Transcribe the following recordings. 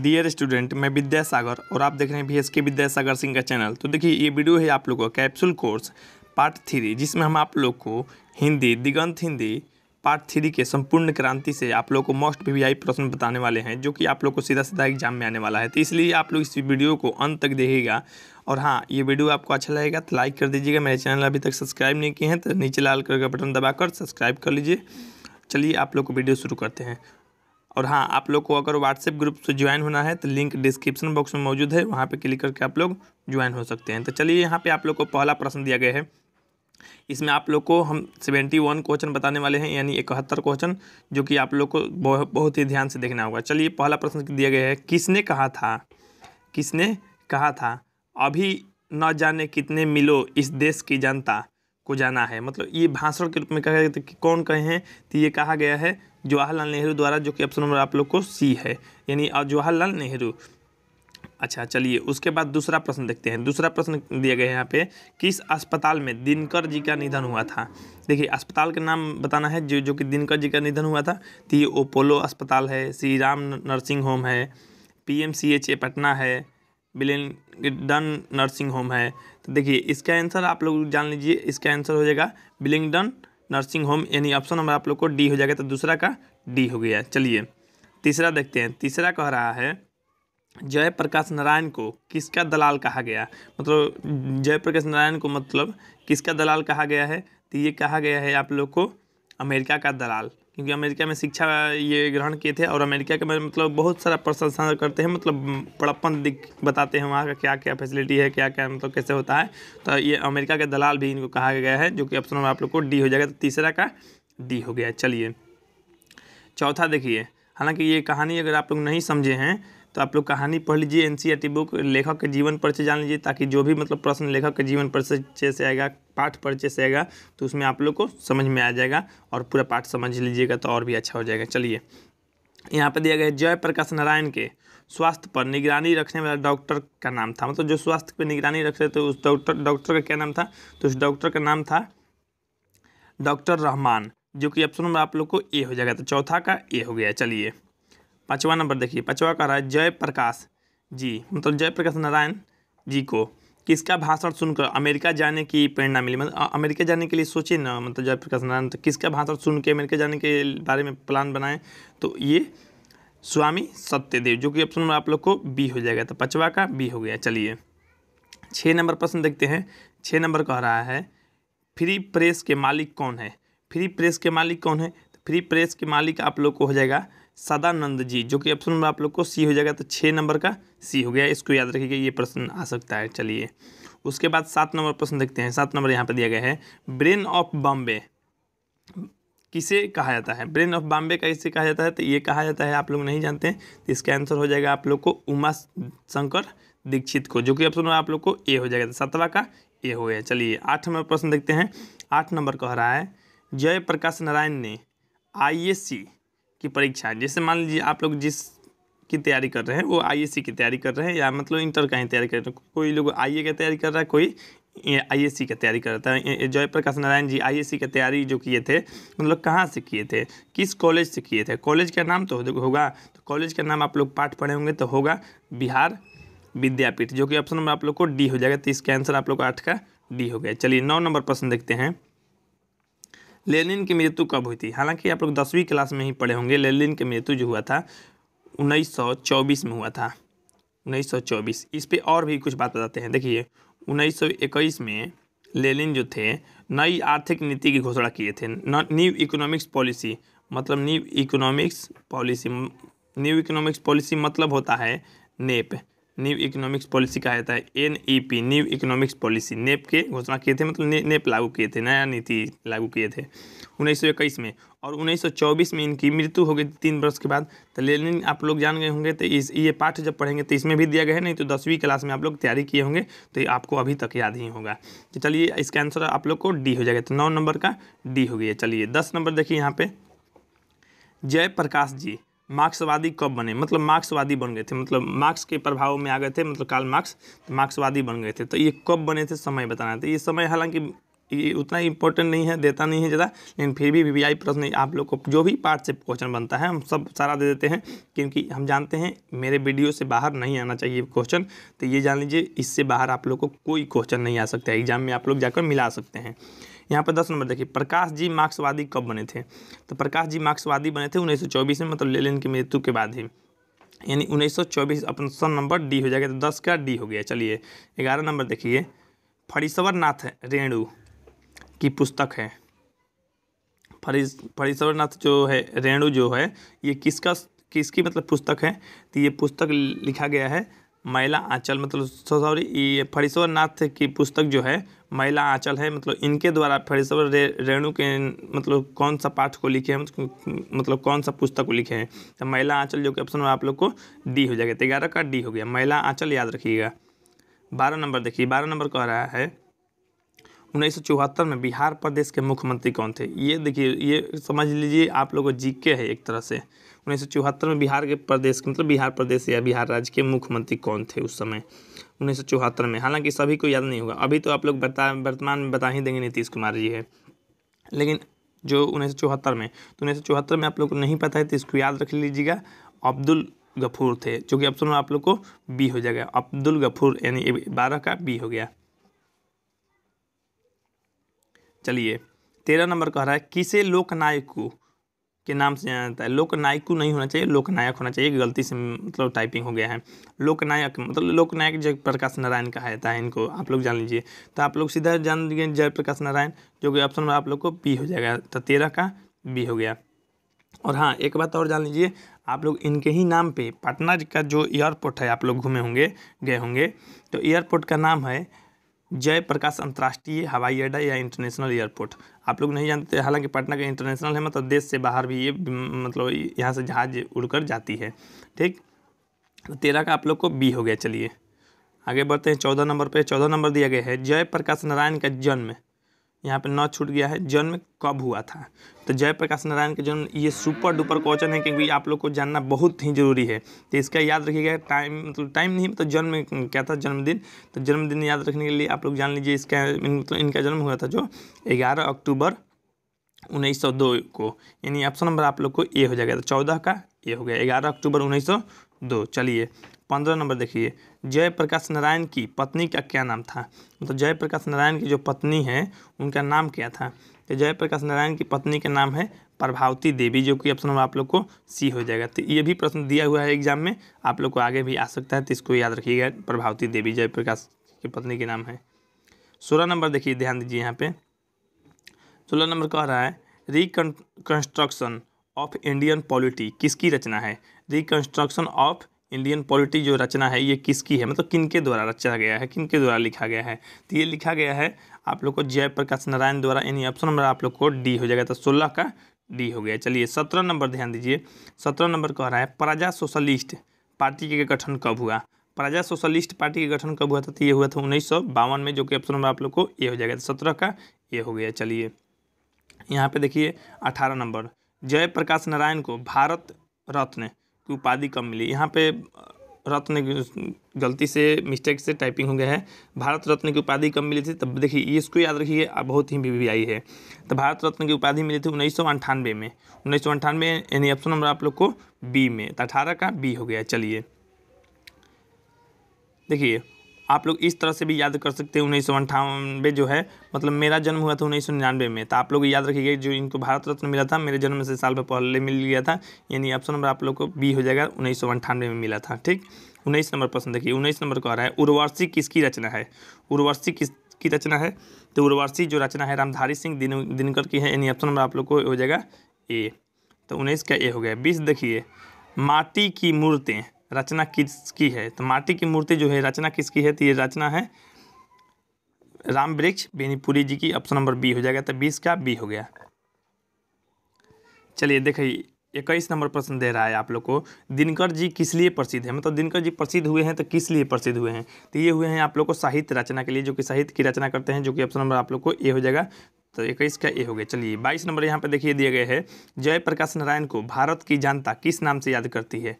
dear student मैं विद्यासागर और आप देख रहे हैं भी एस के विद्यासागर सिंह का चैनल तो देखिए ये वीडियो है आप लोगों का कैप्सूल कोर्स पार्ट थ्री जिसमें हम आप लोग को हिंदी दिगंत हिंदी पार्ट थ्री के संपूर्ण क्रांति से आप लोग को मोस्ट वी आई प्रश्न बताने वाले हैं जो कि आप लोग को सीधा सीधा एग्जाम में आने वाला है तो इसलिए आप लोग इस वीडियो को अंत तक देखिएगा और हाँ ये वीडियो आपको अच्छा लगेगा तो लाइक कर दीजिएगा मेरे चैनल अभी तक सब्सक्राइब नहीं किए हैं तो नीचे लाल कलर का बटन दबाकर सब्सक्राइब कर लीजिए चलिए आप लोग को वीडियो शुरू करते हैं और हाँ आप लोग को अगर व्हाट्सएप ग्रुप से ज्वाइन होना है तो लिंक डिस्क्रिप्शन बॉक्स में मौजूद है वहाँ पे क्लिक करके आप लोग ज्वाइन हो सकते हैं तो चलिए यहाँ पे आप लोग को पहला प्रश्न दिया गया है इसमें आप लोग को हम सेवेंटी वन क्वेश्चन बताने वाले हैं यानी इकहत्तर क्वेश्चन जो कि आप लोग को बहुत ही ध्यान से देखना होगा चलिए पहला प्रश्न दिया गया है किसने कहा था किसने कहा था अभी न जाने कितने मिलो इस देश की जनता को जाना है मतलब ये भाषण के रूप में कहा गया कि कौन कहे हैं तो ये कहा गया है जवाहरलाल नेहरू द्वारा जो कि ऑप्शन नंबर आप लोग को सी है यानी जवाहरलाल नेहरू अच्छा चलिए उसके बाद दूसरा प्रश्न देखते हैं दूसरा प्रश्न दिया गया है यहाँ पे किस अस्पताल में दिनकर जी का निधन हुआ था देखिए अस्पताल का नाम बताना है जो जो कि दिनकर जी का निधन हुआ था तो ये ओपोलो अस्पताल है श्री राम नर्सिंग होम है पी एम सी एच ए पटना है बिलिंगडन नर्सिंग होम है तो देखिए इसका आंसर आप लोग जान लीजिए इसका आंसर हो जाएगा बिलिंगडन नर्सिंग होम यानी ऑप्शन नंबर आप लोग को डी हो जाएगा तो दूसरा का डी हो गया चलिए तीसरा देखते हैं तीसरा कह रहा है जयप्रकाश नारायण को किसका दलाल कहा गया मतलब जयप्रकाश नारायण को मतलब किसका दलाल कहा गया है तो ये कहा गया है आप लोग को अमेरिका का दलाल क्योंकि अमेरिका में शिक्षा ये ग्रहण किए थे और अमेरिका के मतलब बहुत सारा प्रशंसा करते हैं मतलब बड़प्पन दिख बताते हैं वहाँ का क्या क्या फैसिलिटी है क्या क्या मतलब कैसे होता है तो ये अमेरिका के दलाल भी इनको कहा गया है जो कि ऑप्शन में आप लोग को डी हो जाएगा तो तीसरा का डी हो गया चलिए चौथा देखिए हालांकि ये कहानी अगर आप लोग नहीं समझे हैं तो आप लोग कहानी पढ़ लीजिए एन बुक लेखक के जीवन परिचय जान लीजिए ताकि जो भी मतलब प्रश्न लेखक के जीवन परिचय से आएगा पाठ परिचय से आएगा तो उसमें आप लोग को समझ में आ जाएगा और पूरा पाठ समझ लीजिएगा तो और भी अच्छा हो जाएगा चलिए यहाँ पर दिया गया है जयप्रकाश नारायण के स्वास्थ्य पर निगरानी रखने वाला डॉक्टर का नाम था मतलब जो स्वास्थ्य पर निगरानी रख रहे थे उस डॉक्टर डॉक्टर का क्या नाम था तो उस डॉक्टर का नाम था डॉक्टर रहमान जो कि ऑप्शन नंबर आप लोग को ए हो जाएगा तो चौथा का ए हो गया चलिए पाँचवा नंबर देखिए पाँचवा कह रहा है जय प्रकाश जी मतलब जयप्रकाश नारायण जी को किसका भाषण सुनकर अमेरिका जाने की प्रेरणा मिली मतलब अमेरिका जाने के लिए सोचे ना मतलब जयप्रकाश नारायण तो किसका भाषण सुन के अमेरिका जाने के बारे में प्लान बनाएं तो ये स्वामी सत्यदेव जो कि ऑप्शन नंबर आप लोग को बी हो जाएगा तो पचवा का बी हो गया चलिए छः नंबर प्रश्न देखते हैं छः नंबर कह रहा है फ्री प्रेस के मालिक कौन है फ्री प्रेस के मालिक कौन है तो फ्री प्रेस के मालिक आप लोग को हो जाएगा सदानंद जी जो कि ऑप्शन नंबर आप लोग को सी हो जाएगा तो छः नंबर का सी हो गया इसको याद रखिएगा ये प्रश्न आ सकता है चलिए उसके बाद सात नंबर प्रश्न देखते हैं सात नंबर यहाँ पर दिया गया है ब्रेन ऑफ बॉम्बे किसे कहा जाता है ब्रेन ऑफ बॉम्बे का इसे कहा जाता है तो ये कहा जाता है आप लोग नहीं जानते तो इसका आंसर हो जाएगा आप लोग को उमा शंकर दीक्षित को जो कि ऑप्शन नंबर आप लोग को ए हो जाएगा तो सातवा का ए हो गया चलिए आठ नंबर प्रश्न देखते हैं आठ नंबर कह रहा है जयप्रकाश नारायण ने आई की परीक्षा जैसे मान लीजिए आप लोग जिस की तैयारी कर रहे हैं वो आई की तैयारी कर रहे हैं या मतलब इंटर का ही तैयारी कर रहे हैं कोई लोग आई की तैयारी कर रहा है कोई आई सी का तैयारी कर रहा था तो, जयप्रकाश नारायण जी सी का तैयारी जो किए थे मतलब कहाँ से किए थे किस कॉलेज से किए थे कॉलेज का नाम तो होगा तो कॉलेज का नाम आप लोग पाठ पढ़े होंगे तो होगा बिहार विद्यापीठ जो कि ऑप्शन नंबर आप लोग को डी हो जाएगा तो इसका आंसर आप लोग को आठ का डी हो गया चलिए नौ नंबर प्रश्न देखते हैं लेनिन की मृत्यु कब हुई थी हालांकि आप लोग दसवीं क्लास में ही पढ़े होंगे लेनिन की मृत्यु जो हुआ था 1924 में हुआ था 1924 इस पे और भी कुछ बात बताते हैं देखिए 1921 में लेनिन जो थे नई आर्थिक नीति की घोषणा किए थे न्यू इकोनॉमिक्स पॉलिसी मतलब new economics policy new economics policy मतलब होता है नेप न्यू इकोनॉमिक्स पॉलिसी कहा जाता है N E P new economics policy NEP के घोषणा किए थे मतलब ने, नेप लागू किए थे नया नीति लागू किए थे इक्कीस में और 1924 में इनकी मृत्यु हो गई तीन वर्ष के बाद तो लेनिन आप लोग जान गए होंगे तो इस ये पाठ जब पढ़ेंगे तो इसमें भी दिया गया है नहीं तो दसवीं क्लास में आप लोग तैयारी किए होंगे तो ये आपको अभी तक याद ही होगा तो चलिए इसका आंसर आप लोग को डी हो जाएगा तो नौ नंबर का डी हो गया चलिए दस नंबर देखिए यहाँ पर जयप्रकाश जी मार्क्सवादी कब बने मतलब मार्क्सवादी बन गए थे मतलब मार्क्स के प्रभाव में आ गए थे मतलब काल मार्क्स तो मार्क्सवादी बन गए थे तो ये कब बने थे समय बताना था तो ये समय हालांकि ये उतना इंपॉर्टेंट नहीं है देता नहीं है ज़्यादा लेकिन फिर भी वी आई प्रश्न आप लोग को जो भी पार्ट से क्वेश्चन बनता है हम सब सारा दे देते हैं क्योंकि हम जानते हैं मेरे वीडियो से बाहर नहीं आना चाहिए क्वेश्चन तो ये जान लीजिए इससे बाहर आप लोग को कोई क्वेश्चन नहीं आ सकता एग्जाम में आप लोग जाकर मिला सकते हैं यहाँ पर दस नंबर देखिए प्रकाश जी मार्क्सवादी कब बने थे तो प्रकाश जी मार्क्सवादी बने थे उन्नीस में मतलब लेलिन की मृत्यु के बाद ही यानी 1924 अपन सन नंबर डी हो जाएगा तो दस का डी हो गया चलिए ग्यारह नंबर देखिए फरीश्वर नाथ रेणु की पुस्तक है फरीस नाथ जो है रेणु जो है ये किसका किसकी मतलब पुस्तक है तो ये पुस्तक लिखा गया है महिला आंचल मतलब सॉरी ये फणीश्वर नाथ की पुस्तक जो है महिला आंचल है मतलब इनके द्वारा फरीश्वर रे, रेणु के मतलब कौन सा पाठ को लिखे हैं मतलब, मतलब कौन सा पुस्तक को लिखे हैं तो महिला आंचल जो कि ऑप्शन आप लोग को डी हो जाएगा तो ग्यारह का डी हो गया महिला आंचल याद रखिएगा बारह नंबर देखिए बारह नंबर कह रहा है उन्नीस में बिहार प्रदेश के मुख्यमंत्री कौन थे ये देखिए ये समझ लीजिए आप लोग को जीके है एक तरह से उन्नीस में बिहार के प्रदेश के मतलब बिहार प्रदेश या बिहार राज्य के मुख्यमंत्री कौन थे उस समय उन्नीस में हालांकि सभी को याद नहीं होगा अभी तो आप लोग बता वर्तमान में बता ही देंगे नीतीश कुमार जी है लेकिन जो उन्नीस में तो उन्नीस में आप लोग को नहीं पता है तो इसको याद रख लीजिएगा अब्दुल गफूर थे जो कि ऑप्शन में आप लोग को बी हो जाएगा अब्दुल गफूर यानी बारह का बी हो गया चलिए तेरह नंबर कह रहा है किसे लोकनायक को के नाम से जाना जाता है लोकनायकू तो नहीं होना चाहिए लोकनायक होना चाहिए गलती से मतलब टाइपिंग हो गया है लोकनायक मतलब लोकनायक जयप्रकाश नारायण कहा जाता है इनको आप लोग जान लीजिए तो आप लोग सीधा जान लीजिए जयप्रकाश नारायण जो कि ऑप्शन नंबर आप लोग को बी हो जाएगा तो तेरह का बी हो गया और हाँ एक बात और जान लीजिए आप लोग इनके ही नाम पर पटना का जो एयरपोर्ट है आप लोग घूमे होंगे गए होंगे तो एयरपोर्ट का नाम है जयप्रकाश अंतर्राष्ट्रीय हवाई अड्डा या इंटरनेशनल एयरपोर्ट आप लोग नहीं जानते हालांकि पटना का इंटरनेशनल है मतलब देश से बाहर भी ये मतलब यहाँ से जहाज़ उड़कर जाती है ठीक तो तेरह का आप लोग को बी हो गया चलिए आगे बढ़ते हैं चौदह नंबर पे चौदह नंबर दिया गया है जयप्रकाश नारायण का जन्म यहाँ पे न छूट गया है जन्म कब हुआ था तो जयप्रकाश नारायण के जन्म ये सुपर डुपर क्वेश्चन है क्योंकि आप लोग को जानना बहुत ही जरूरी है तो इसका याद रखिएगा टाइम मतलब टाइम नहीं मतलब जन्म क्या था जन्मदिन तो जन्मदिन याद रखने के लिए आप लोग जान लीजिए इसका मतलब इनका जन्म हुआ था जो ग्यारह अक्टूबर उन्नीस सौ दो को यानी ऑप्शन नंबर आप लोग को ए हो जाएगा तो चौदह का ए हो गया ग्यारह अक्टूबर उन्नीस सौ दो चलिए पंद्रह नंबर देखिए जयप्रकाश नारायण की पत्नी का क्या नाम था मतलब जयप्रकाश नारायण की जो पत्नी है उनका नाम क्या था तो जयप्रकाश नारायण की पत्नी का नाम है प्रभावती देवी जो कि ऑप्शन नंबर आप लोग को सी हो जाएगा तो ये भी प्रश्न दिया हुआ है एग्जाम में आप लोग को आगे भी आ सकता है तो इसको याद रखिएगा प्रभावती देवी जयप्रकाश की पत्नी के नाम है सोलह नंबर देखिए ध्यान दीजिए यहाँ पे सोलह नंबर कह रहा है रिकन्स्ट्रक्शन ऑफ इंडियन पॉलिटी किसकी रचना है रिकंस्ट्रक्शन ऑफ इंडियन पॉलिटी जो रचना है ये किसकी है मतलब किनके द्वारा रचा गया है किन के द्वारा लिखा गया है तो ये लिखा गया है आप लोग को जयप्रकाश नारायण द्वारा यानी ऑप्शन नंबर आप लोग को डी हो जाएगा तो सोलह का डी हो गया चलिए सत्रह नंबर ध्यान दीजिए सत्रह नंबर कह रहा है प्रजा सोशलिस्ट पार्टी के गठन कब हुआ प्रजा सोशलिस्ट पार्टी के गठन कब हुआ था तो ये हुआ था उन्नीस में जो कि ऑप्शन नंबर आप लोग को ये हो जाएगा तो सत्रह का ये हो गया चलिए यहाँ पे देखिए अठारह नंबर जयप्रकाश नारायण को भारत रत्न की उपाधि कम मिली यहाँ पे रत्न गलती से मिस्टेक से टाइपिंग हो गया है भारत रत्न की उपाधि कब मिली थी तब देखिए ये इसको याद रखिए बहुत ही वी आई है तो भारत रत्न की उपाधि मिली थी उन्नीस सौ में उन्नीस सौ यानी ऑप्शन नंबर आप लोग को बी में तो अठारह का बी हो गया चलिए देखिए आप लोग इस तरह से भी याद कर सकते हैं उन्नीस सौ जो है मतलब मेरा जन्म हुआ था उन्नीस सौ निन्यानवे में तो आप लोग याद रखिएगा जो इनको भारत रत्न मिला था मेरे जन्म से साल पर पहले मिल गया था यानी ऑप्शन नंबर आप लोग को बी हो जाएगा उन्नीस सौ में मिला था ठीक उन्नीस नंबर प्रश्न देखिए उन्नीस नंबर को आ रहा है उर्वर्षी किसकी रचना है उर्वर्षी किस की रचना है तो उर्वर्षी जो रचना है रामधारी सिंह दिन दिनकर की है यानी ऑप्शन नंबर आप लोग को हो जाएगा ए तो उन्नीस का ए हो गया बीस देखिए माटी की मूर्तें रचना किसकी है तो माटी की मूर्ति जो है रचना किसकी है तो ये रचना है राम वृक्ष बेनीपुरी जी की ऑप्शन नंबर बी हो जाएगा तो बीस का बी हो गया चलिए देखिए इक्कीस नंबर प्रश्न दे रहा है आप लोग को दिनकर जी किस लिए प्रसिद्ध है मतलब दिनकर जी प्रसिद्ध हुए हैं तो किस लिए प्रसिद्ध हुए हैं तो ये हुए हैं आप लोग को साहित्य रचना के लिए जो कि साहित्य की रचना करते हैं जो कि ऑप्शन नंबर आप लोग को ए हो जाएगा तो इक्कीस का ए हो गया चलिए बाईस नंबर यहाँ पर देखिए दिए गए हैं जयप्रकाश नारायण को भारत की जनता किस नाम से याद करती है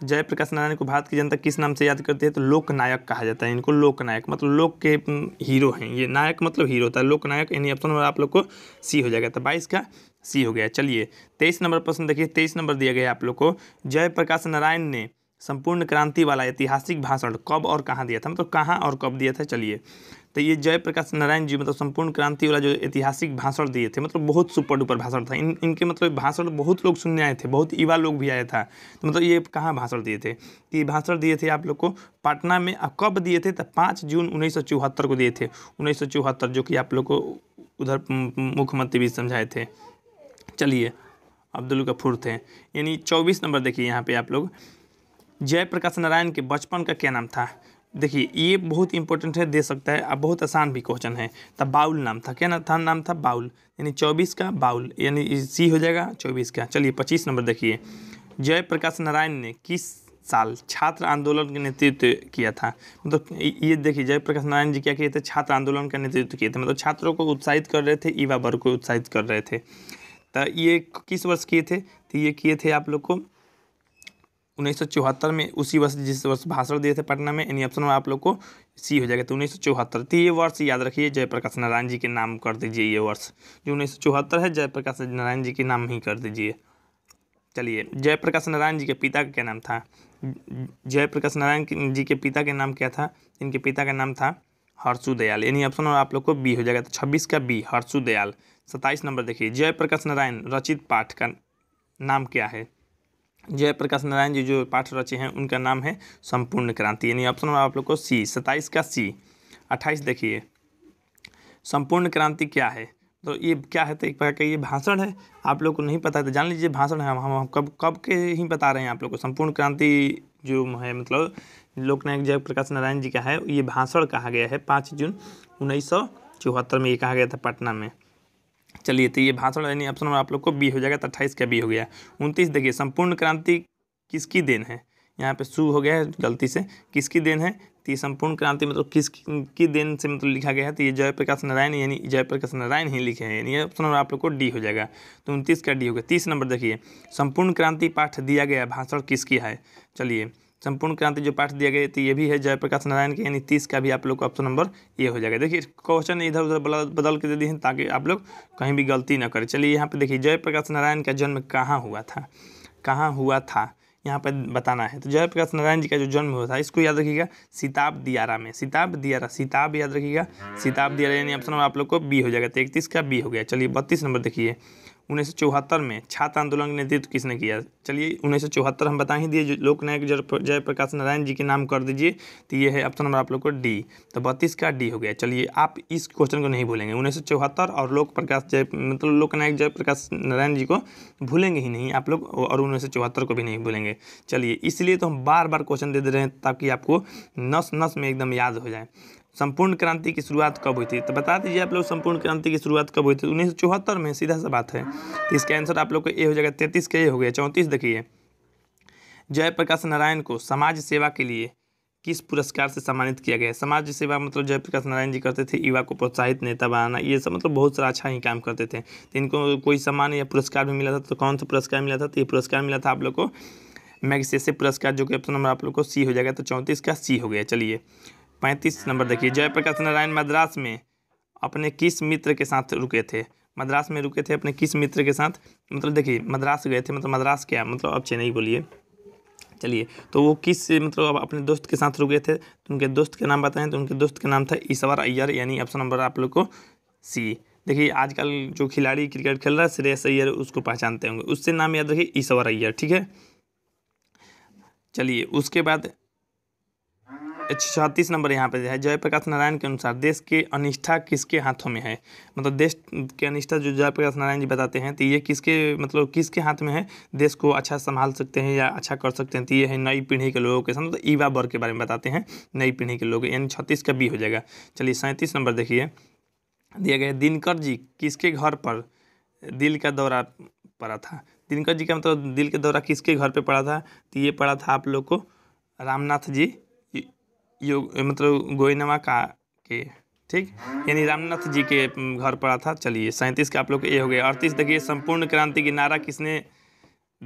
तो जयप्रकाश नारायण को भारत की जनता किस नाम से याद करती है तो लोकनायक कहा जाता है इनको लोकनायक मतलब लोक के हम्म, हीरो हैं ये नायक मतलब हीरो होता है लोकनायक यानी ऑप्शन नंबर आप लोग को सी हो जाएगा तो बाईस का सी हो गया चलिए तेईस नंबर प्रश्न देखिए तेईस नंबर दिया गया आप लोग को जयप्रकाश नारायण ने संपूर्ण क्रांति वाला ऐतिहासिक भाषण कब और कहाँ दिया था मतलब कहाँ और कब दिया था चलिए तो ये जयप्रकाश नारायण जी मतलब संपूर्ण क्रांति वाला जो ऐतिहासिक भाषण दिए थे मतलब बहुत सुपर डुपर भाषण था इन इनके मतलब भाषण बहुत लोग सुनने आए थे बहुत युवा लोग भी आए था तो मतलब ये कहाँ भाषण दिए थे तो ये भाषण दिए थे आप लोग को पटना में कब दिए थे तो पाँच जून उन्नीस को दिए थे उन्नीस जो कि आप लोग को उधर मुख्यमंत्री भी समझाए थे चलिए अब्दुल गफूर थे यानी चौबीस नंबर देखिए यहाँ पे आप लोग जयप्रकाश नारायण के बचपन का क्या नाम था देखिए ये बहुत इंपॉर्टेंट है दे सकता है अब बहुत आसान भी क्वेश्चन है तब बाउल नाम था क्या ना था नाम था बाउल यानी चौबीस का बाउल यानी सी हो जाएगा चौबीस का चलिए पच्चीस नंबर देखिए जयप्रकाश नारायण ने किस साल छात्र आंदोलन का नेतृत्व किया था मतलब ये देखिए जयप्रकाश नारायण जी क्या किए थे छात्र आंदोलन का नेतृत्व किए थे मतलब छात्रों को उत्साहित कर रहे थे युवा वर्ग को उत्साहित कर रहे थे तो ये किस वर्ष किए थे तो ये किए थे आप लोग को उन्नीस में उसी वर्ष जिस वर्ष भाषण दिए थे पटना में यानी ऑप्शन में आप लोग को सी हो जाएगा तो उन्नीस सौ चौहत्तर तो ये वर्ष याद रखिए जयप्रकाश नारायण जी के नाम कर दीजिए ये वर्ष जो उन्नीस सौ चौहत्तर है जयप्रकाश नारायण जी के नाम ही कर दीजिए चलिए जयप्रकाश नारायण जी के पिता का क्या नाम था जयप्रकाश नारायण जी के पिता के नाम क्या था इनके पिता का नाम था हर्षु दयाल यानी ऑप्शन आप लोग को बी हो जाएगा तो छब्बीस का बी हर्षु दयाल सत्ताईस नंबर देखिए जयप्रकाश नारायण रचित पाठ का नाम क्या है जयप्रकाश नारायण जी जो पाठ रचे हैं उनका नाम है संपूर्ण क्रांति यानी ऑप्शन नंबर आप लोग को सी सत्ताईस का सी अट्ठाईस देखिए संपूर्ण क्रांति क्या है तो ये क्या है तो एक प्रकार का ये भाषण है आप लोग को नहीं पता है तो जान लीजिए भाषण है हम हम कब कब के ही बता रहे हैं आप लोग को संपूर्ण क्रांति जो है मतलब लोकनायक जयप्रकाश नारायण जी का है ये भाषण कहा गया है पाँच जून उन्नीस में ये कहा गया था पटना में चलिए तो ये भाषण यानी ऑप्शन नंबर आप लोग को बी हो जाएगा तो अट्ठाईस का बी हो गया उनतीस देखिए संपूर्ण क्रांति किसकी देन है यहाँ पे शू हो गया है गलती से किसकी देन है तो ये संपूर्ण क्रांति मतलब किस की देन से मतलब लिखा गया है तो ये जयप्रकाश नारायण यानी जयप्रकाश नारायण ही लिखे हैं यानी ऑप्शन नंबर आप लोग को डी हो जाएगा तो उनतीस का डी हो गया तीस नंबर देखिए संपूर्ण क्रांति पाठ दिया गया भाषण किसकी है चलिए संपूर्ण क्रांति जो पाठ दिया गया तो ये भी है जयप्रकाश नारायण के यानी तीस का भी आप लोग को ऑप्शन नंबर ये हो जाएगा देखिए क्वेश्चन इधर उधर बदल के दे दिए हैं ताकि आप लोग कहीं भी गलती ना करें चलिए यहाँ पर देखिए जयप्रकाश नारायण का जन्म कहाँ हुआ था कहाँ हुआ था यहाँ पर बताना है तो जयप्रकाश नारायण जी का जो जन्म हुआ था इसको याद रखिएगा सिताब दियारा में सिताब दियारा सिताब याद रखिएगा सिताब दियारा यानी ऑप्शन नंबर आप लोग को बी हो जाएगा तो का बी हो गया चलिए बत्तीस नंबर देखिए उन्नीस में छात्र आंदोलन का नेतृत्व किसने किया चलिए उन्नीस हम बता ही दिए लोकनायक जयप्रकाश नारायण जी के नाम कर दीजिए तो ये है ऑप्शन नंबर आप लोग को डी तो बत्तीस का डी हो गया चलिए आप इस क्वेश्चन को नहीं भूलेंगे उन्नीस और लोक प्रकाश जय मतलब लोकनायक जयप्रकाश नारायण जी को भूलेंगे ही नहीं आप लोग और उन्नीस को भी नहीं भूलेंगे चलिए इसलिए तो हम बार बार क्वेश्चन दे दे रहे हैं ताकि आपको नस नस में एकदम याद हो जाए संपूर्ण क्रांति की शुरुआत कब हुई थी तो बता दीजिए आप लोग संपूर्ण क्रांति की शुरुआत कब हुई थी उन्नीस सौ चौहत्तर में सीधा सा बात है तो इसका आंसर आप लोग को ए हो जाएगा तैंतीस का ए हो गया चौंतीस देखिए जयप्रकाश नारायण को समाज सेवा के लिए किस पुरस्कार से सम्मानित किया गया समाज सेवा मतलब जयप्रकाश नारायण जी करते थे युवा को प्रोत्साहित नेता बनाना ये सब मतलब बहुत सारा अच्छा ही काम करते थे तो इनको कोई सम्मान या पुरस्कार भी मिला था तो कौन सा पुरस्कार मिला था तो ये पुरस्कार मिला था आप लोग को मैगसेसे पुरस्कार जो कि ऑप्शन तो नंबर आप लोग को सी हो जाएगा तो चौंतीस का सी हो गया चलिए पैंतीस नंबर देखिए जयप्रकाश नारायण मद्रास में अपने किस मित्र के साथ रुके थे मद्रास में रुके थे अपने किस मित्र के साथ मतलब देखिए मद्रास गए थे मतलब मद्रास क्या मतलब अब चेन्नई बोलिए चलिए तो वो किस मतलब अपने दोस्त के साथ रुके थे तो उनके दोस्त के नाम बताएं तो उनके दोस्त का नाम था ईश्वर अय्यर यानी ऑप्शन नंबर आप लोग को सी देखिए आजकल जो खिलाड़ी क्रिकेट खेल रहा है श्रेयस अय्यर उसको पहचानते होंगे उससे नाम याद रखिए ईश्वर अय्यर ठीक है चलिए उसके बाद छत्तीस नंबर यहाँ पे है जयप्रकाश नारायण के अनुसार देश की अनिष्ठा किसके हाथों में है मतलब देश के अनिष्ठा जो जयप्रकाश नारायण जी बताते हैं तो ये किसके मतलब किसके हाथ में है देश को अच्छा संभाल सकते हैं या अच्छा कर सकते हैं तो ये है नई पीढ़ी के लोगों के साथ मतलब ईवा वर्ग के बारे में बताते हैं नई पीढ़ी के लोग यानी छत्तीस का बी हो जाएगा चलिए सैंतीस नंबर देखिए दिया गया दिनकर जी किसके घर पर दिल का दौरा पड़ा था दिनकर जी का मतलब दिल के दौरा किसके घर पे पड़ा था तो ये पड़ा था आप लोग को रामनाथ जी योग मतलब गोयनवा का के ठीक यानी रामनाथ जी के घर पड़ा था चलिए सैंतीस का आप लोग ए हो गया अड़तीस देखिए संपूर्ण क्रांति की नारा किसने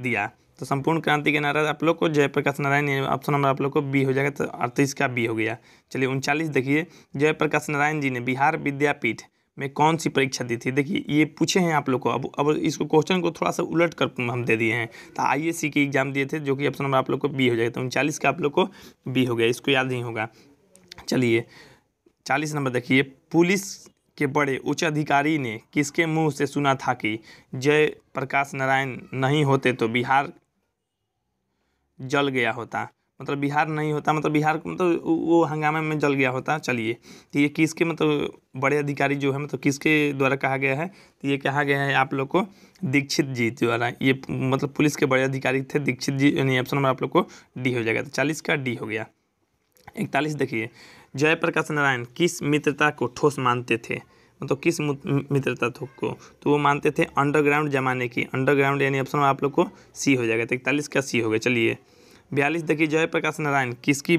दिया तो संपूर्ण क्रांति के नारा आप लोग को जयप्रकाश नारायण ऑप्शन नंबर आप लोग को बी हो जाएगा तो अड़तीस का बी हो गया चलिए उनचालीस देखिए जयप्रकाश नारायण जी ने बिहार विद्यापीठ में कौन सी परीक्षा दी थी देखिए ये पूछे हैं आप लोग को अब अब इसको क्वेश्चन को थोड़ा सा उलट कर हम दे दिए हैं तो आई एस सी के एग्जाम दिए थे जो कि ऑप्शन नंबर आप लोग को बी हो जाएगा तो उनचालीस का आप लोग को बी हो गया इसको याद नहीं होगा चलिए चालीस नंबर देखिए पुलिस के बड़े उच्च अधिकारी ने किसके मुंह से सुना था कि जय प्रकाश नारायण नहीं होते तो बिहार जल गया होता मतलब बिहार नहीं होता मतलब बिहार मतलब वो हंगामे में जल गया होता चलिए तो ये किसके मतलब बड़े अधिकारी जो है मतलब किसके द्वारा कहा गया है तो ये कहा गया है आप लोग को दीक्षित जी द्वारा ये मतलब पुलिस के बड़े अधिकारी थे दीक्षित जी यानी ऑप्शन नंबर आप लोग को डी हो जाएगा तो चालीस का डी हो गया इकतालीस देखिए जयप्रकाश नारायण किस मित्रता को ठोस मानते थे मतलब किस मित्रता को तो वो मानते थे अंडरग्राउंड जमाने की अंडरग्राउंड यानी ऑप्शन आप लोग को सी हो जाएगा तो इकतालीस का सी हो गया चलिए बयालीस देखिए जयप्रकाश नारायण किसकी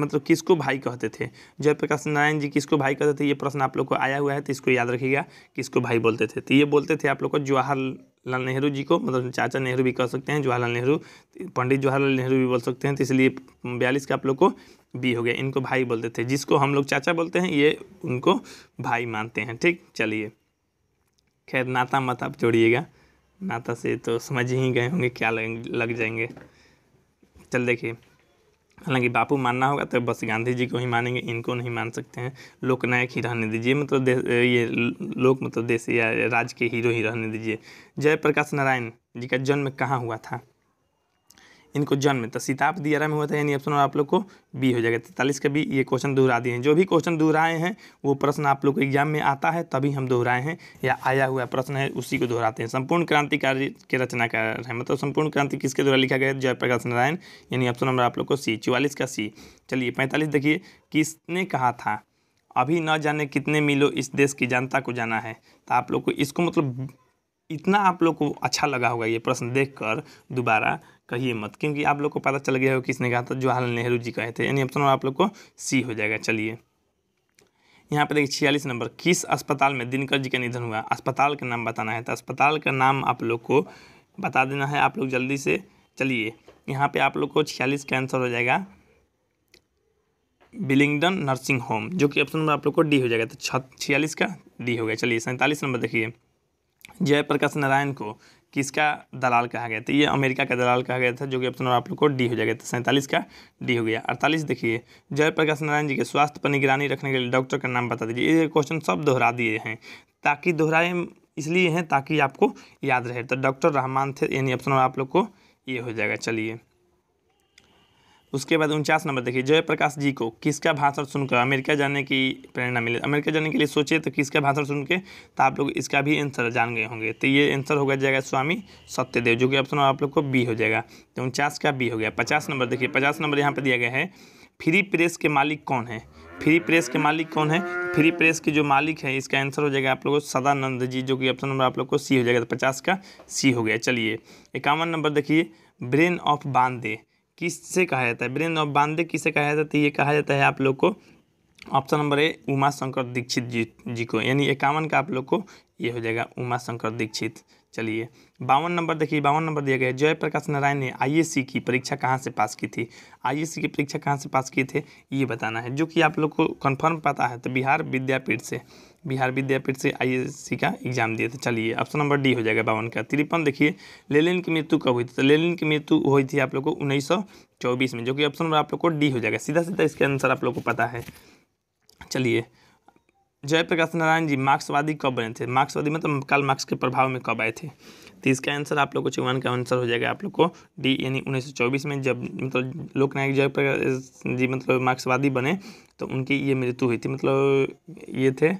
मतलब किसको भाई कहते थे जयप्रकाश नारायण जी किसको भाई कहते थे ये प्रश्न आप लोग को आया हुआ है तो इसको याद रखिएगा किसको भाई बोलते थे तो ये बोलते थे आप लोग को जवाहरलाल नेहरू जी को मतलब चाचा नेहरू भी कह सकते हैं जवाहरलाल नेहरू पंडित जवाहरलाल नेहरू भी बोल सकते हैं तो इसलिए बयालीस का आप लोग को बी हो गया इनको भाई बोलते थे जिसको हम लोग चाचा बोलते हैं ये उनको भाई मानते हैं ठीक चलिए खैर नाता मत आप जोड़िएगा नाता से तो समझ ही गए होंगे क्या लग, लग जाएंगे चल देखिए हालांकि बापू मानना होगा तो बस गांधी जी को ही मानेंगे इनको नहीं मान सकते हैं लोकनायक ही रहने दीजिए मतलब ये लोक मतलब देश या राज्य के हीरो ही रहने दीजिए जयप्रकाश नारायण जी का जन्म कहाँ हुआ था इनको जन्म तो सिताब दियारा में हुआ था यानी ऑप्शन आप लोग को बी हो जाएगा तैतालीस का भी ये क्वेश्चन दोहरा दिए हैं जो भी क्वेश्चन दोहराए हैं वो प्रश्न आप लोग को एग्जाम में आता है तभी हम दोहराए हैं या आया हुआ प्रश्न है उसी को दोहराते हैं संपूर्ण क्रांतिकारी के रचना रचनाकार है मतलब संपूर्ण क्रांति किसके द्वारा लिखा गया जयप्रकाश नारायण यानी ऑप्शन नंबर आप लोग को सी चौवालीस का सी चलिए पैंतालीस देखिए किसने कहा था अभी न जाने कितने मिलो इस देश की जनता को जाना है तो आप लोग को इसको मतलब इतना आप लोग को अच्छा लगा होगा ये प्रश्न देखकर दोबारा कहिए मत क्योंकि आप लोग को पता चल गया हो किसने कहा था जवाहरलाल नेहरू जी कहे थे तो यानी ऑप्शन आप लोग को सी हो जाएगा चलिए यहाँ पर देखिए छियालीस नंबर किस अस्पताल में दिनकर जी का निधन हुआ अस्पताल का नाम बताना है तो अस्पताल का नाम आप लोग को बता देना है आप लोग जल्दी से चलिए यहाँ पे आप लोग को छियालीस का आंसर हो जाएगा बिलिंगडन नर्सिंग होम जो कि ऑप्शन नंबर आप लोग को डी हो जाएगा तो छियालीस का डी हो गया चलिए सैंतालीस नंबर देखिए जयप्रकाश नारायण को किसका दलाल कहा गया था ये अमेरिका का दलाल कहा गया था जो कि ऑप्शन आप लोग को डी हो जाएगा तो सैंतालीस का डी हो गया अड़तालीस देखिए जयप्रकाश नारायण जी के स्वास्थ्य पर निगरानी रखने के लिए डॉक्टर का नाम बता दीजिए ये क्वेश्चन सब दोहरा दिए हैं ताकि दोहराए इसलिए हैं ताकि आपको याद रहे तो डॉक्टर रहमान थे यानी ऑप्शन आप लोग को ये हो जाएगा चलिए उसके बाद उनचास नंबर देखिए जयप्रकाश जी को किसका भाषण सुनकर अमेरिका जाने की प्रेरणा मिले अमेरिका जाने के लिए सोचे तो किसका भाषण सुन के तो आप लोग इसका भी आंसर जान गए होंगे तो ये आंसर होगा जाएगा स्वामी सत्यदेव जो कि ऑप्शन आप लोग को बी हो जाएगा तो उनचास का बी हो गया पचास नंबर देखिए पचास नंबर यहाँ पर दिया गया है फ्री प्रेस के मालिक कौन है फ्री प्रेस के मालिक कौन है फ्री प्रेस के जो मालिक है इसका आंसर हो जाएगा आप लोगों को सदानंद जी जो कि ऑप्शन नंबर आप लोग को सी हो जाएगा तो पचास का सी हो गया चलिए इक्यावन नंबर देखिए ब्रेन ऑफ बांदे किससे कहा जाता है वीरेंद्र नाथ बांदे किसे कहा जाता है तो ये कहा जाता है आप लोग को option number A Uma Shankar Dikshit ji ji को यानी इक्यावन का आप लोग को ये हो जाएगा उमा शंकर दीक्षित चलिए बावन नंबर देखिए बावन नंबर दिया गया जयप्रकाश नारायण ने आईएससी की परीक्षा कहाँ से पास की थी आईएससी की परीक्षा कहाँ से पास किए थे ये बताना है जो कि आप लोग को कन्फर्म पता है तो बिहार विद्यापीठ से बिहार विद्यापीठ से आईएससी का एग्जाम दिए थे चलिए ऑप्शन नंबर डी हो जाएगा बावन का तिरपन देखिए लेलिन की मृत्यु कब हुई थी तो लेलिन की मृत्यु हुई थी आप लोग को उन्नीस में जो कि ऑप्शन नंबर आप लोग को डी हो जाएगा सीधा सीधा इसके आंसर आप लोग को पता है चलिए जयप्रकाश नारायण जी मार्क्सवादी कब बने थे मार्क्सवादी मतलब काल मार्क्स के प्रभाव में कब आए थे तो इसका आंसर आप लोग को चौवन का आंसर हो जाएगा आप लोग को डी यानी उन्नीस में जब मतलब लोकनायक जय जी मतलब मार्क्सवादी बने तो उनकी ये मृत्यु हुई थी मतलब ये थे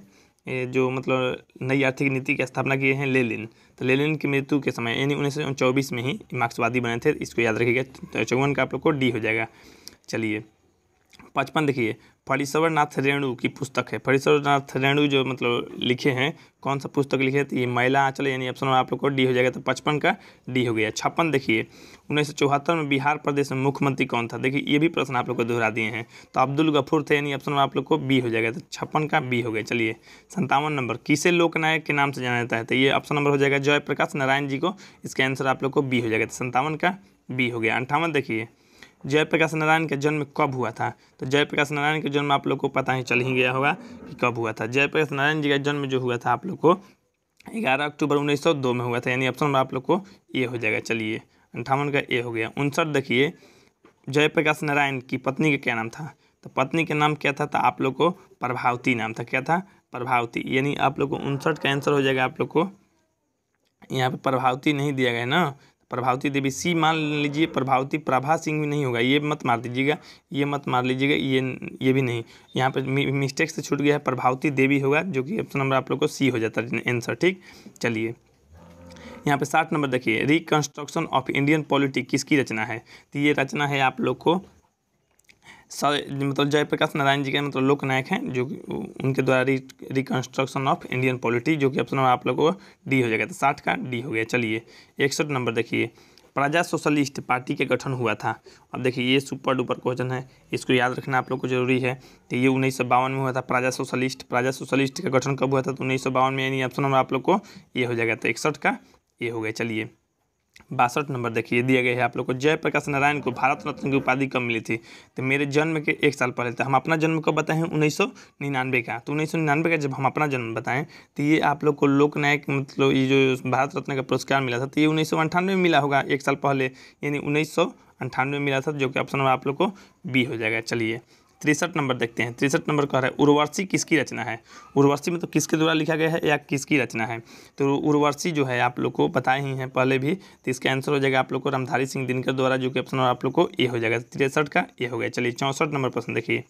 जो मतलब नई आर्थिक नीति की स्थापना किए हैं लेलिन तो लेलिन की मृत्यु के समय यानी उन्नीस में ही मार्क्सवादी बने थे इसको याद रखिएगा चौवन का आप लोग को डी हो जाएगा चलिए पचपन देखिए नाथ रेणु की पुस्तक है नाथ रेणु जो मतलब लिखे हैं कौन सा पुस्तक लिखे तो ये महिला आंचल यानी ऑप्शन आप लोग को डी हो जाएगा तो पचपन का डी हो गया छप्पन देखिए उन्नीस सौ चौहत्तर में बिहार प्रदेश में मुख्यमंत्री कौन था देखिए ये भी प्रश्न आप लोग को दोहरा दिए हैं तो अब्दुल गफूर थे यानी ऑप्शन आप लोग को बी हो जाएगा तो छप्पन का बी हो गया चलिए संतावन नंबर किसे लोकनायक के नाम से जाना जाता है तो ये ऑप्शन नंबर हो जाएगा जयप्रकाश नारायण जी को इसका आंसर आप लोग को बी हो जाएगा तो संतावन का बी हो गया अंठावन देखिए जयप्रकाश नारायण का जन्म कब हुआ था तो जयप्रकाश नारायण का जन्म आप लोग को पता ही चल ही गया होगा कि कब हुआ था जयप्रकाश नारायण जी का जन्म जो हुआ था आप लोग को ग्यारह अक्टूबर 1902 में हुआ था यानी ऑप्शन आप लोग को ए हो जाएगा चलिए अंठावन का ए हो गया उनसठ देखिए जयप्रकाश नारायण की पत्नी का क्या नाम था तो पत्नी का नाम क्या था तो आप लोग को प्रभावती नाम था क्या था प्रभावती यानी आप लोग को उनसठ का आंसर हो जाएगा आप लोग को यहाँ पे प्रभावती नहीं दिया गया ना प्रभावती देवी सी मान लीजिए प्रभावती प्रभा सिंह भी नहीं होगा ये मत मार दीजिएगा ये मत मार लीजिएगा ये ये भी नहीं यहाँ पर मिस्टेक से छूट गया है प्रभावती देवी होगा जो कि ऑप्शन नंबर आप लोग को सी हो जाता है आंसर ठीक चलिए यहाँ पे साठ नंबर देखिए रिकन्स्ट्रक्शन ऑफ इंडियन पॉलिटिक किसकी रचना है तो ये रचना है आप लोग को मतलब जयप्रकाश नारायण जी के मतलब लोकनायक हैं जो उनके द्वारा रि रिकन्स्ट्रक्शन ऑफ इंडियन पॉलिटी जो कि ऑप्शन आप लोगों को डी हो जाएगा तो साठ का डी हो गया चलिए इकसठ नंबर देखिए प्रजा सोशलिस्ट पार्टी के गठन हुआ था अब देखिए ये सुपर डुपर क्वेश्चन है इसको याद रखना आप लोग को जरूरी है तो ये उन्नीस में हुआ था प्राजा सोशलिस्ट प्राजा सोशलिस्ट का गठन कब हुआ था तो उन्नीस में यानी ऑप्शन नंबर आप लोग को ये हो जाएगा तो इकसठ का ये हो गया चलिए बासठ नंबर देखिए दिया गया है आप लोग को जयप्रकाश नारायण को भारत रत्न की उपाधि कब मिली थी तो मेरे जन्म के एक साल पहले तो हम अपना जन्म कब बताएं उन्नीस सौ निन्यानवे का तो उन्नीस सौ निन्यानवे का जब हम अपना जन्म बताएं तो ये आप लोग को लोकनायक मतलब ये जो भारत रत्न का पुरस्कार मिला था तो ये उन्नीस सौ अंठानवे में मिला होगा एक साल पहले यानी उन्नीस सौ अंठानवे में मिला था जो कि ऑप्शन नंबर आप लोग को बी हो जाएगा चलिए तिरसठ नंबर देखते हैं तिरसठ नंबर कह रहा है उर्वशी किसकी रचना है उर्वर्षी में तो किसके द्वारा लिखा गया है या किसकी रचना है तो उर्वशी जो है आप लोग को बताए ही हैं पहले भी तो इसका आंसर हो जाएगा आप लोग को रामधारी सिंह दिनकर द्वारा जो कि ऑप्शन आप लोग को ए हो जाएगा तिरसठ का ए हो गया चलिए चौंसठ नंबर प्रश्न देखिए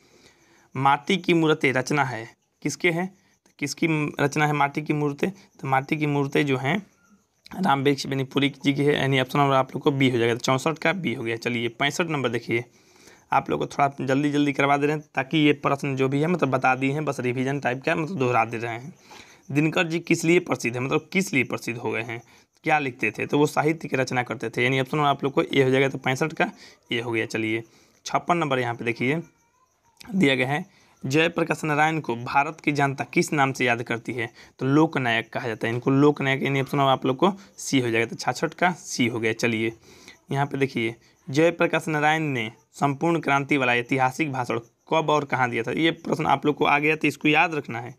माटी की मूर्तें रचना है किसके हैं तो किसकी रचना है माटी की मूर्तें तो माटी की मूर्तें जो हैं राम बेक्ष जी की है यानी ऑप्शन नंबर आप लोग को बी हो जाएगा चौंसठ का बी हो गया चलिए पैंसठ नंबर देखिए आप लोग को थोड़ा जल्दी जल्दी करवा दे रहे हैं ताकि ये प्रश्न जो भी है मतलब बता दिए हैं बस रिविजन टाइप का मतलब दोहरा दे रहे हैं दिनकर जी किस लिए प्रसिद्ध है मतलब किस लिए प्रसिद्ध हो गए हैं क्या लिखते थे तो वो साहित्य की रचना करते थे यानी ऑप्शन आप लोग को ए हो जाएगा तो पैंसठ का ए हो गया चलिए छप्पन नंबर यहाँ पे देखिए दिया गया है जयप्रकाश नारायण को भारत की जनता किस नाम से याद करती है तो लोकनायक कहा जाता है इनको लोकनायक यानी ऑप्शन आप लोग को सी हो जाएगा तो छाछठ का सी हो गया चलिए यहाँ पे देखिए जयप्रकाश नारायण ने संपूर्ण क्रांति वाला ऐतिहासिक भाषण कब और कहाँ दिया था ये प्रश्न आप लोग को आ गया तो इसको याद रखना है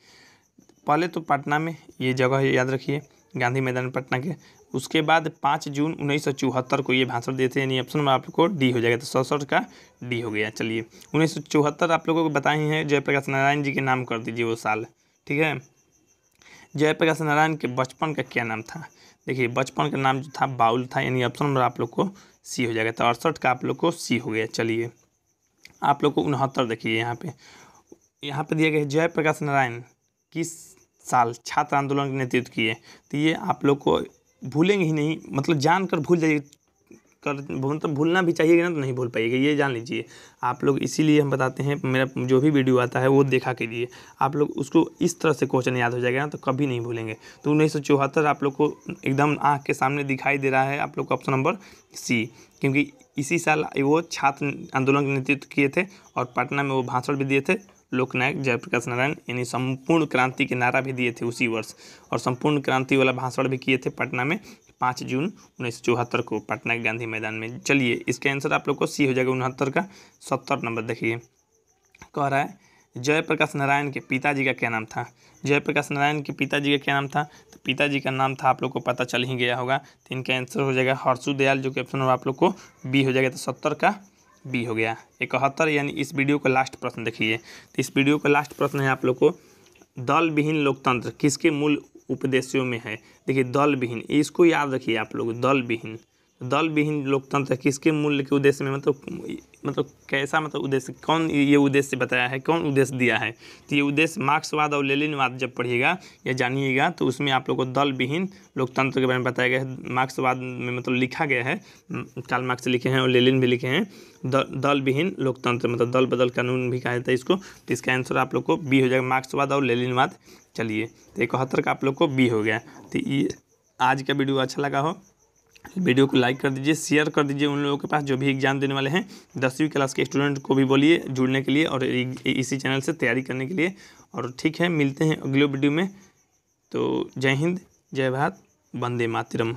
पहले तो पटना में ये जगह याद रखिए गांधी मैदान पटना के उसके बाद पाँच जून उन्नीस को ये भाषण दिए थे यानी ऑप्शन नंबर आप लोग को डी हो जाएगा तो सड़सठ का डी हो गया चलिए उन्नीस आप लोगों को बताए हैं जयप्रकाश नारायण जी के नाम कर दीजिए वो साल ठीक है जयप्रकाश नारायण के बचपन का क्या नाम था देखिए बचपन का नाम जो था बाउल था यानी ऑप्शन नंबर आप लोग को सी हो जाएगा तो अड़सठ का आप लोग को सी हो गया चलिए आप लोग को उनहत्तर देखिए यहाँ पे यहाँ पे दिया गया है जयप्रकाश नारायण किस साल छात्र आंदोलन के नेतृत्व किए तो ये आप लोग को भूलेंगे ही नहीं मतलब जानकर भूल जाइए कर मतलब भूलना भी चाहिए ना तो नहीं भूल पाइएगा ये जान लीजिए आप लोग इसीलिए हम बताते हैं मेरा जो भी वीडियो आता है वो देखा के लिए आप लोग उसको इस तरह से क्वेश्चन याद हो जाएगा ना तो कभी नहीं भूलेंगे तो उन्नीस आप लोग को एकदम आँख के सामने दिखाई दे रहा है आप लोग को ऑप्शन नंबर सी क्योंकि इसी साल वो छात्र आंदोलन के नेतृत्व किए थे और पटना में वो भाषण भी दिए थे लोकनायक जयप्रकाश नारायण यानी संपूर्ण क्रांति के नारा भी दिए थे उसी वर्ष और संपूर्ण क्रांति वाला भाषण भी किए थे पटना में पाँच जून उन्नीस को पटना के गांधी मैदान में चलिए इसका आंसर आप लोग को सी हो जाएगा उनहत्तर का सत्तर नंबर देखिए कह रहा है जयप्रकाश नारायण के पिताजी का क्या नाम था जयप्रकाश नारायण के पिताजी का क्या नाम था तो पिताजी का नाम था आप लोग को पता चल ही गया होगा तो इनका आंसर हो जाएगा हर्षु दयाल जो कि ऑप्शन नंबर आप लोग को बी हो जाएगा तो सत्तर का बी हो गया इकहत्तर यानी इस वीडियो का लास्ट प्रश्न देखिए तो इस वीडियो का लास्ट प्रश्न है आप लोग को दल विहीन लोकतंत्र किसके मूल उपदेशों में है देखिए दल विहीन इसको याद रखिए आप लोग दल विहीन दल विहीन लोकतंत्र किसके मूल्य के उद्देश्य में मतलब मतलब कैसा मतलब उद्देश्य कौन ये उद्देश्य बताया है कौन उद्देश्य दिया है तो ये उद्देश्य मार्क्सवाद और लेलिनवाद जब पढ़िएगा या जानिएगा तो उसमें आप लोग को दल विहीन लोकतंत्र के बारे में बताया गया है मार्क्सवाद में मतलब लिखा गया है काल मार्क्स लिखे हैं और लेलिन भी लिखे हैं दल विहीन लोकतंत्र मतलब दल बदल कानून भी कहा जाता है इसको तो इसका आंसर आप लोग को बी हो जाएगा मार्क्सवाद और लेलिनवाद चलिए तो इकहत्तर का आप लोग को बी हो गया तो ये आज का वीडियो अच्छा लगा हो वीडियो को लाइक कर दीजिए शेयर कर दीजिए उन लोगों के पास जो भी एग्जाम देने वाले हैं दसवीं क्लास के स्टूडेंट को भी बोलिए जुड़ने के लिए और इसी चैनल से तैयारी करने के लिए और ठीक है मिलते हैं अगले वीडियो में तो जय हिंद जय भारत वंदे मातरम